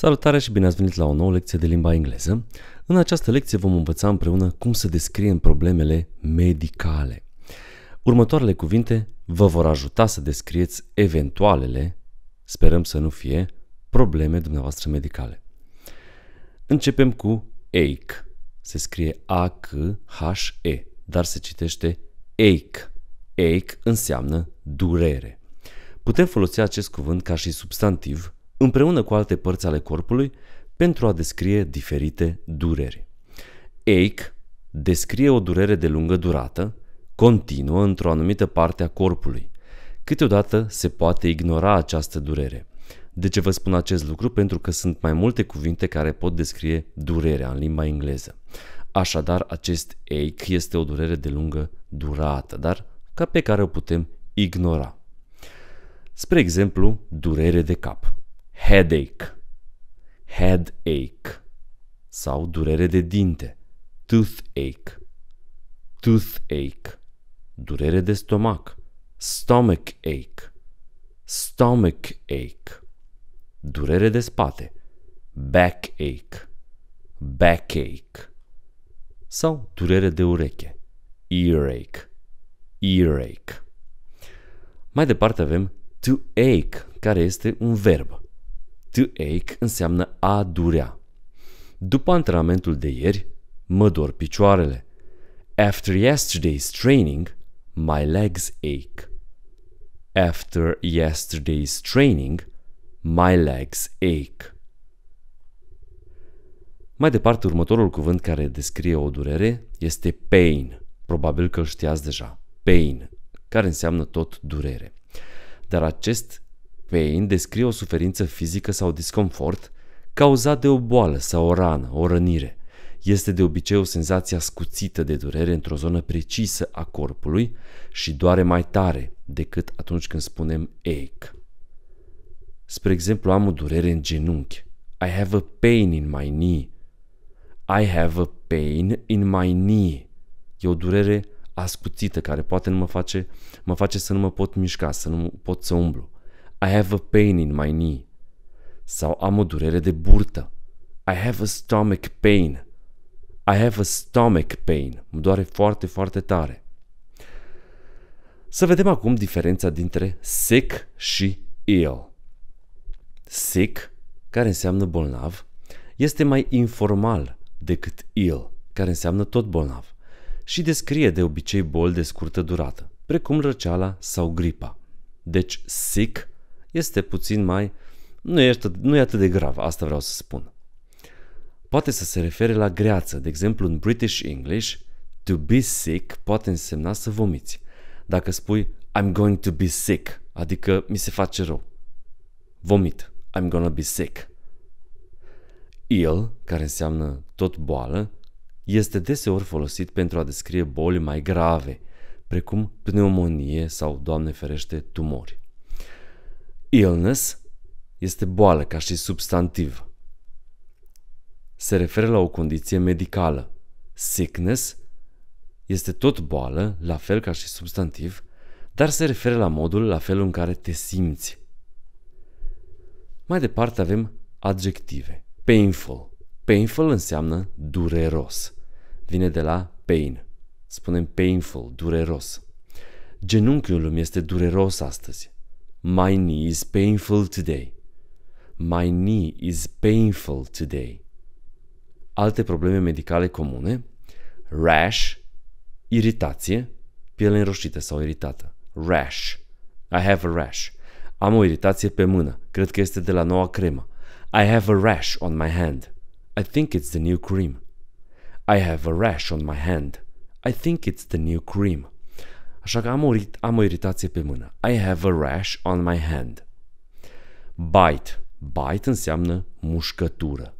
Salutare și bine ați venit la o nouă lecție de limba engleză. În această lecție vom învăța împreună cum să descriem problemele medicale. Următoarele cuvinte vă vor ajuta să descrieți eventualele, sperăm să nu fie, probleme dumneavoastră medicale. Începem cu ache. Se scrie A-C-H-E, dar se citește ache. Ache înseamnă durere. Putem folosi acest cuvânt ca și substantiv împreună cu alte părți ale corpului pentru a descrie diferite dureri. Ache descrie o durere de lungă durată, continuă într-o anumită parte a corpului. Câteodată se poate ignora această durere. De ce vă spun acest lucru? Pentru că sunt mai multe cuvinte care pot descrie durerea în limba engleză. Așadar, acest ache este o durere de lungă durată, dar ca pe care o putem ignora. Spre exemplu, durere de cap. Headache. Headache. Sau durere de dinte. Toothache. Toothache. Durere de stomac. Stomach ache. Stomach ache. Durere de spate. backache, backache, Sau durere de ureche. Earache. Earache. Mai departe avem to ache, care este un verb. To ache înseamnă a durea. După antrenamentul de ieri, mă dor picioarele. After yesterday's training, my legs ache. After yesterday's training, my legs ache. Mai departe, următorul cuvânt care descrie o durere este pain. Probabil că îl știați deja. Pain, care înseamnă tot durere. Dar acest Pain descrie o suferință fizică sau disconfort cauzat de o boală sau o rană, o rănire. Este de obicei o senzație ascuțită de durere într-o zonă precisă a corpului și doare mai tare decât atunci când spunem ache. Spre exemplu, am o durere în genunchi. I have a pain in my knee. I have a pain in my knee. E o durere ascuțită care poate nu mă face, mă face să nu mă pot mișca, să nu pot să umblu. I have a pain in my knee. Sau am o durere de burtă. I have a stomach pain. I have a stomach pain. Mă doare foarte, foarte tare. Să vedem acum diferența dintre sick și ill. Sick, care înseamnă bolnav, este mai informal decât ill, care înseamnă tot bolnav, și descrie de obicei boli de scurtă durată, precum răceala sau gripa. Deci sick este puțin mai... Nu e, atât, nu e atât de grav, asta vreau să spun. Poate să se refere la greață, de exemplu în British English, to be sick poate însemna să vomiți. Dacă spui I'm going to be sick, adică mi se face rău. Vomit. I'm gonna be sick. Ill, care înseamnă tot boală, este deseori folosit pentru a descrie boli mai grave, precum pneumonie sau, Doamne ferește, tumori. Illness este boală ca și substantiv. Se referă la o condiție medicală. Sickness este tot boală, la fel ca și substantiv, dar se referă la modul, la felul în care te simți. Mai departe avem adjective. Painful. Painful înseamnă dureros. Vine de la pain. Spunem painful, dureros. Genunchiul îmi este dureros astăzi. My knee is painful today. My knee is painful today. Alte probleme medicale comune. Rash, iritație, piele înroșită sau iritată. Rash. I have a rash. Am o iritație pe mână. Cred că este de la noua cremă. I have a rash on my hand. I think it's the new cream. I have a rash on my hand. I think it's the new cream. Așa că am o, am o iritație pe mână. I have a rash on my hand. Bite. Bite înseamnă mușcătură.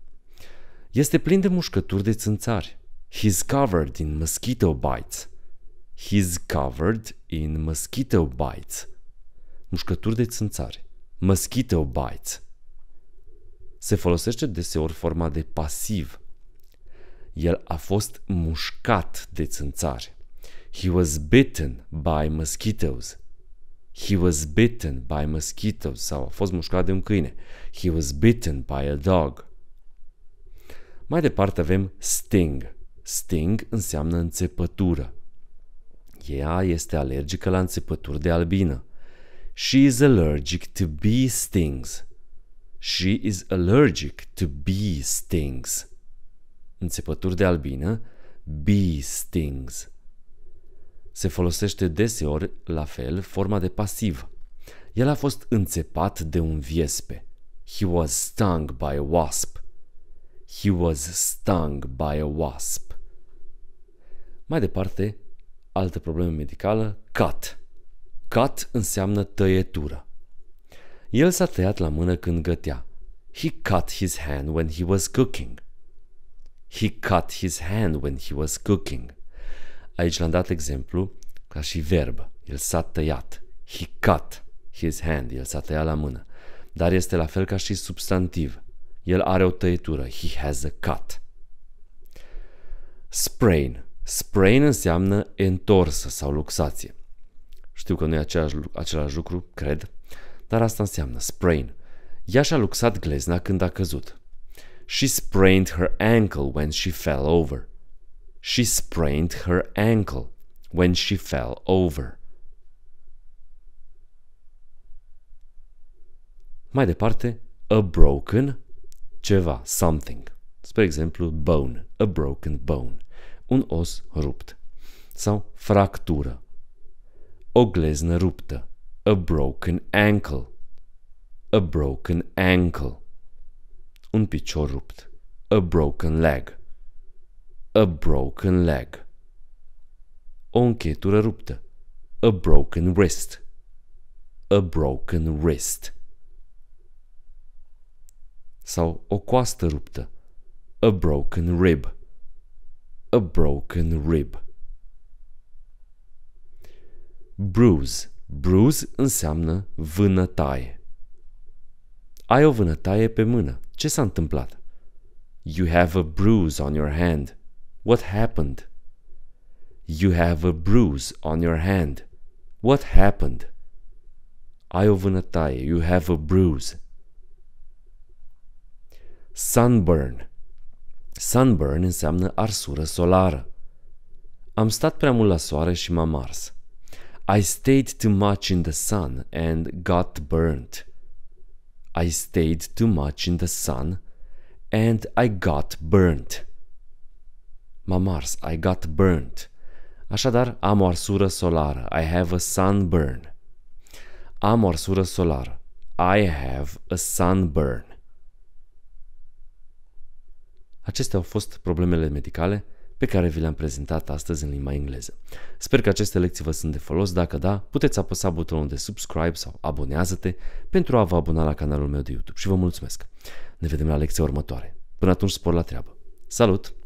Este plin de mușcături de țânțari. He's covered in mosquito bites. He's covered in mosquito bites. Mușcături de țânțari. Mosquito bites. Se folosește deseori forma de pasiv. El a fost mușcat de țânțari. He was bitten by mosquitoes. He was bitten by mosquitoes. Sau a fost mușcat de un câine. He was bitten by a dog. Mai departe avem sting. Sting înseamnă înțepătură. Ea este alergică la înțepături de albină. She is allergic to bee stings. She is allergic to bee stings. Înțepături de albină, bee stings se folosește deseori, la fel, forma de pasiv. El a fost înțepat de un viespe. He was stung by a wasp. He was stung by a wasp. Mai departe, altă problemă medicală, cut. Cut înseamnă tăietură. El s-a tăiat la mână când gătea. He cut his hand when he was cooking. He cut his hand when he was cooking. Aici l-am dat exemplu ca și verb. El s-a tăiat. He cut his hand. El s-a tăiat la mână. Dar este la fel ca și substantiv. El are o tăietură. He has a cut. Sprain. Sprain înseamnă întorsă sau luxație. Știu că nu e aceeași, același lucru, cred, dar asta înseamnă sprain. Ea și-a luxat glezna când a căzut. She sprained her ankle when she fell over she sprained her ankle when she fell over. Mai departe, a broken ceva, something. Spre exemplu, bone, a broken bone, un os rupt. Sau fractură, o gleznă ruptă, a broken ankle, a broken ankle, un picior rupt, a broken leg a broken leg. O închetură ruptă. A broken wrist. A broken wrist. Sau o coastă ruptă. A broken rib. A broken rib. Bruise. Bruise înseamnă vânătaie. Ai o vânătaie pe mână. Ce s-a întâmplat? You have a bruise on your hand. What happened? You have a bruise on your hand. What happened? Ai You have a bruise. Sunburn. Sunburn înseamnă arsură solară. Am stat prea mult la soare și m-am ars. I stayed too much in the sun and got burnt. I stayed too much in the sun and I got burnt. M-am ars, I got burnt. Așadar, am o arsură solară, I have a sunburn. Am o arsură solară, I have a sunburn. Acestea au fost problemele medicale pe care vi le-am prezentat astăzi în limba engleză. Sper că aceste lecții vă sunt de folos. Dacă da, puteți apăsa butonul de subscribe sau abonează-te pentru a vă abona la canalul meu de YouTube și vă mulțumesc. Ne vedem la lecția următoare. Până atunci, spor la treabă. Salut!